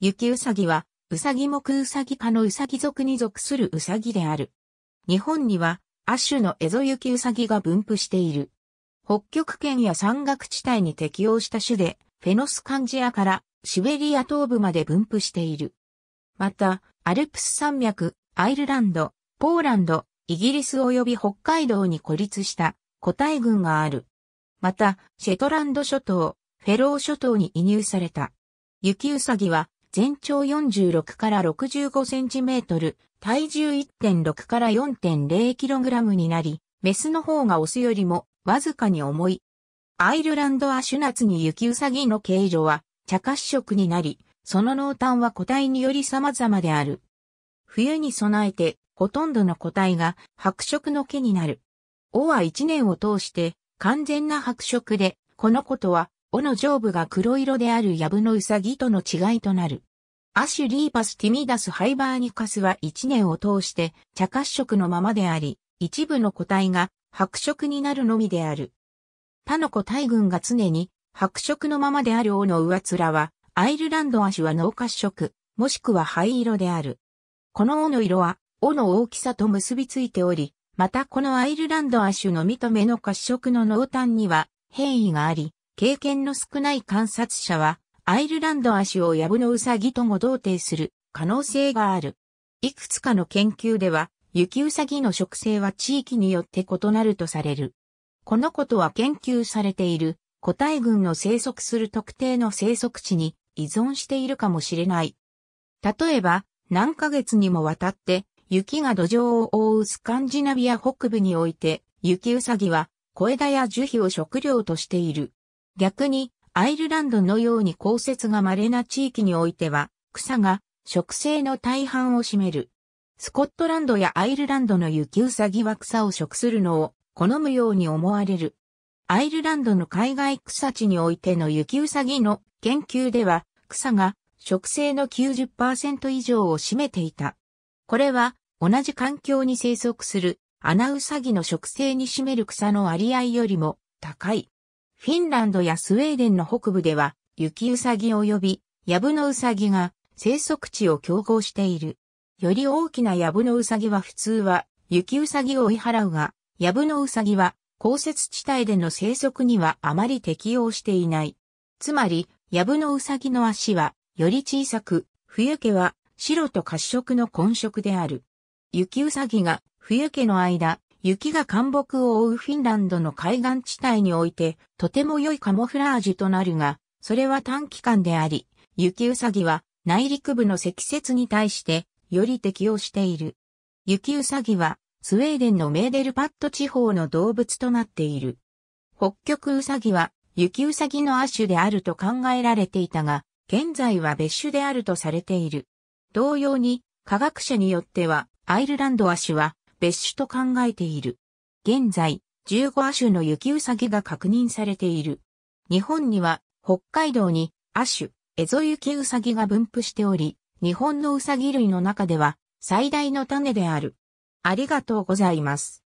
雪うさぎは、うさぎ目うさぎ科のうさぎ族に属するうさぎである。日本には、亜種のエゾ雪キウサギが分布している。北極圏や山岳地帯に適応した種で、フェノスカンジアからシベリア東部まで分布している。また、アルプス山脈、アイルランド、ポーランド、イギリス及び北海道に孤立した個体群がある。また、シェトランド諸島、フェロー諸島に移入された。雪うさぎは全長46から65センチメートル、体重1.6から4.0キログラムになり、メスの方がオスよりもわずかに重い。アイルランドアシュナツに雪うさぎの形状は茶褐色になり、その濃淡は個体により様々である。冬に備えて、ほとんどの個体が白色の毛になる。尾は一年を通して完全な白色で、このことは尾の上部が黒色であるヤブのウサギとの違いとなる。アシュリーパスティミダスハイバーニカスは一年を通して茶褐色のままであり、一部の個体が白色になるのみである。他の個体群が常に白色のままである尾の上面は、アイルランドアシュは脳褐色、もしくは灰色である。この尾の色は、尾の大きさと結びついており、またこのアイルランドアシュの見た目の褐色の濃淡には変異があり、経験の少ない観察者は、アイルランド足をヤブのウサギとも同定する可能性がある。いくつかの研究では、雪ウサギの植生は地域によって異なるとされる。このことは研究されている個体群の生息する特定の生息地に依存しているかもしれない。例えば、何ヶ月にもわたって雪が土壌を覆うスカンジナビア北部において、雪ウサギは小枝や樹皮を食料としている。逆に、アイルランドのように降雪が稀な地域においては、草が植生の大半を占める。スコットランドやアイルランドの雪うさぎは草を食するのを好むように思われる。アイルランドの海外草地においての雪うさぎの研究では、草が植生の90%以上を占めていた。これは同じ環境に生息するアナウサギの植生に占める草の割合よりも高い。フィンランドやスウェーデンの北部では、雪うさぎ及び、ヤブのウサギが生息地を競合している。より大きなヤブのウサギは普通は、雪うさぎを追い払うが、ヤブのウサギは、降雪地帯での生息にはあまり適応していない。つまり、ヤブのウサギの足は、より小さく、冬毛は、白と褐色の混色である。雪うさぎが、冬毛の間、雪が干木を覆うフィンランドの海岸地帯において、とても良いカモフラージュとなるが、それは短期間であり、雪うさぎは内陸部の積雪に対してより適応している。雪うさぎはスウェーデンのメーデルパット地方の動物となっている。北極うさぎは雪うさぎの亜種であると考えられていたが、現在は別種であるとされている。同様に科学者によってはアイルランド亜種は別種と考えている。現在、15亜種の雪うさぎが確認されている。日本には、北海道に、亜種、エゾ雪うさぎが分布しており、日本のうさぎ類の中では、最大の種である。ありがとうございます。